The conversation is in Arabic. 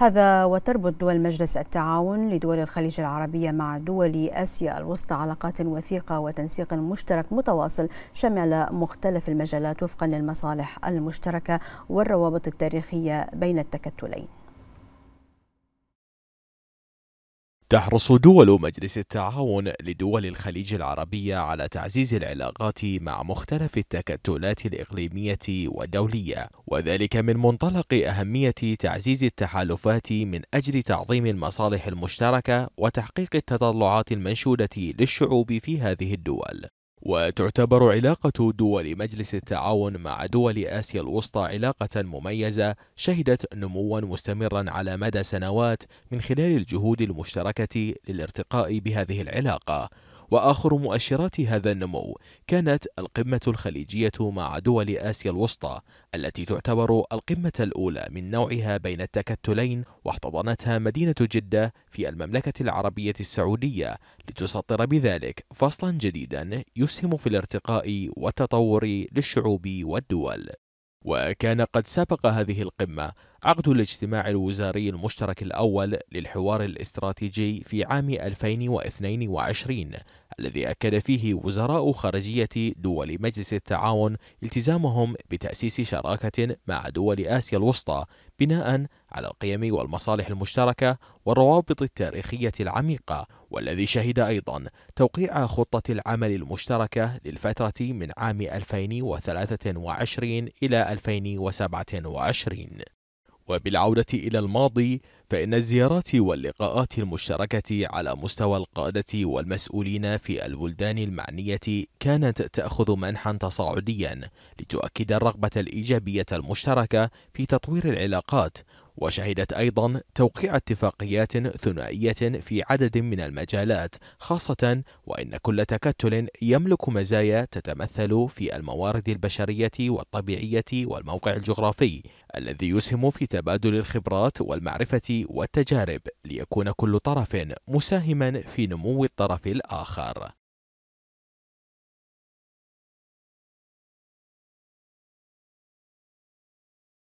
هذا وتربط دول مجلس التعاون لدول الخليج العربية مع دول آسيا الوسطى علاقات وثيقة وتنسيق مشترك متواصل شمل مختلف المجالات وفقا للمصالح المشتركة والروابط التاريخية بين التكتلين تحرص دول مجلس التعاون لدول الخليج العربية على تعزيز العلاقات مع مختلف التكتلات الإقليمية والدولية، وذلك من منطلق أهمية تعزيز التحالفات من أجل تعظيم المصالح المشتركة وتحقيق التطلعات المنشودة للشعوب في هذه الدول. وتعتبر علاقة دول مجلس التعاون مع دول آسيا الوسطى علاقة مميزة شهدت نموا مستمرا على مدى سنوات من خلال الجهود المشتركة للارتقاء بهذه العلاقة وآخر مؤشرات هذا النمو كانت القمة الخليجية مع دول آسيا الوسطى التي تعتبر القمة الأولى من نوعها بين التكتلين واحتضنتها مدينة جدة في المملكة العربية السعودية لتسطر بذلك فصلا جديدا يسهم في الارتقاء والتطور للشعوب والدول وكان قد سبق هذه القمة عقد الاجتماع الوزاري المشترك الأول للحوار الاستراتيجي في عام 2022 الذي أكد فيه وزراء خارجية دول مجلس التعاون التزامهم بتأسيس شراكة مع دول آسيا الوسطى بناء على القيم والمصالح المشتركة والروابط التاريخية العميقة والذي شهد أيضا توقيع خطة العمل المشتركة للفترة من عام 2023 إلى 2027 وبالعودة إلى الماضي فإن الزيارات واللقاءات المشتركة على مستوى القادة والمسؤولين في البلدان المعنية كانت تأخذ منحا تصاعديا لتؤكد الرغبة الإيجابية المشتركة في تطوير العلاقات وشهدت أيضا توقيع اتفاقيات ثنائية في عدد من المجالات خاصة وإن كل تكتل يملك مزايا تتمثل في الموارد البشرية والطبيعية والموقع الجغرافي الذي يسهم في تبادل الخبرات والمعرفة والتجارب ليكون كل طرف مساهما في نمو الطرف الآخر